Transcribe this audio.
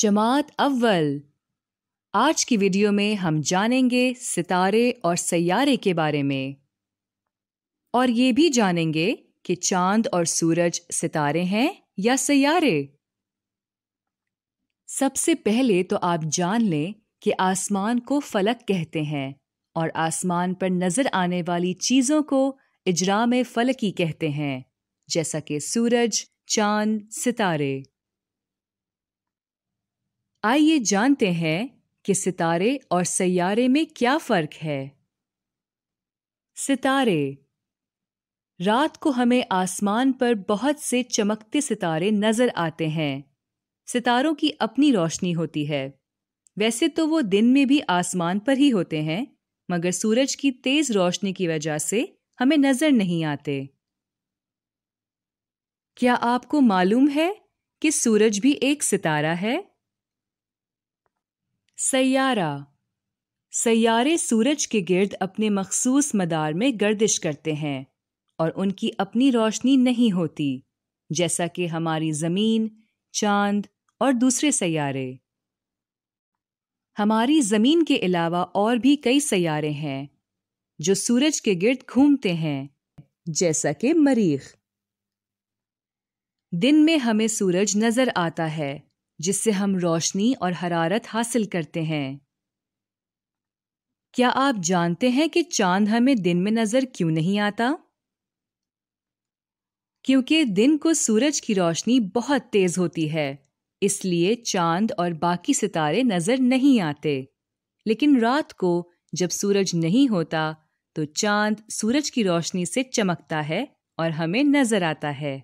जमात अव्वल आज की वीडियो में हम जानेंगे सितारे और सैारे के बारे में और ये भी जानेंगे कि चांद और सूरज सितारे हैं या सैारे सबसे पहले तो आप जान लें कि आसमान को फलक कहते हैं और आसमान पर नजर आने वाली चीजों को इजरा में फलकी कहते हैं जैसा कि सूरज चांद सितारे आइए जानते हैं कि सितारे और सैारे में क्या फ़र्क है सितारे रात को हमें आसमान पर बहुत से चमकते सितारे नज़र आते हैं सितारों की अपनी रोशनी होती है वैसे तो वो दिन में भी आसमान पर ही होते हैं मगर सूरज की तेज़ रोशनी की वजह से हमें नज़र नहीं आते क्या आपको मालूम है कि सूरज भी एक सितारा है सैारा सैारे सूरज के गिर्द अपने मखसूस मदार में गर्दिश करते हैं और उनकी अपनी रोशनी नहीं होती जैसा कि हमारी ज़मीन चांद और दूसरे सैारे हमारी ज़मीन के अलावा और भी कई सैारे हैं जो सूरज के गिर्द घूमते हैं जैसा कि मरीख दिन में हमें सूरज नज़र आता है जिससे हम रोशनी और हरारत हासिल करते हैं क्या आप जानते हैं कि चांद हमें दिन में नजर क्यों नहीं आता क्योंकि दिन को सूरज की रोशनी बहुत तेज होती है इसलिए चांद और बाकी सितारे नजर नहीं आते लेकिन रात को जब सूरज नहीं होता तो चांद सूरज की रोशनी से चमकता है और हमें नजर आता है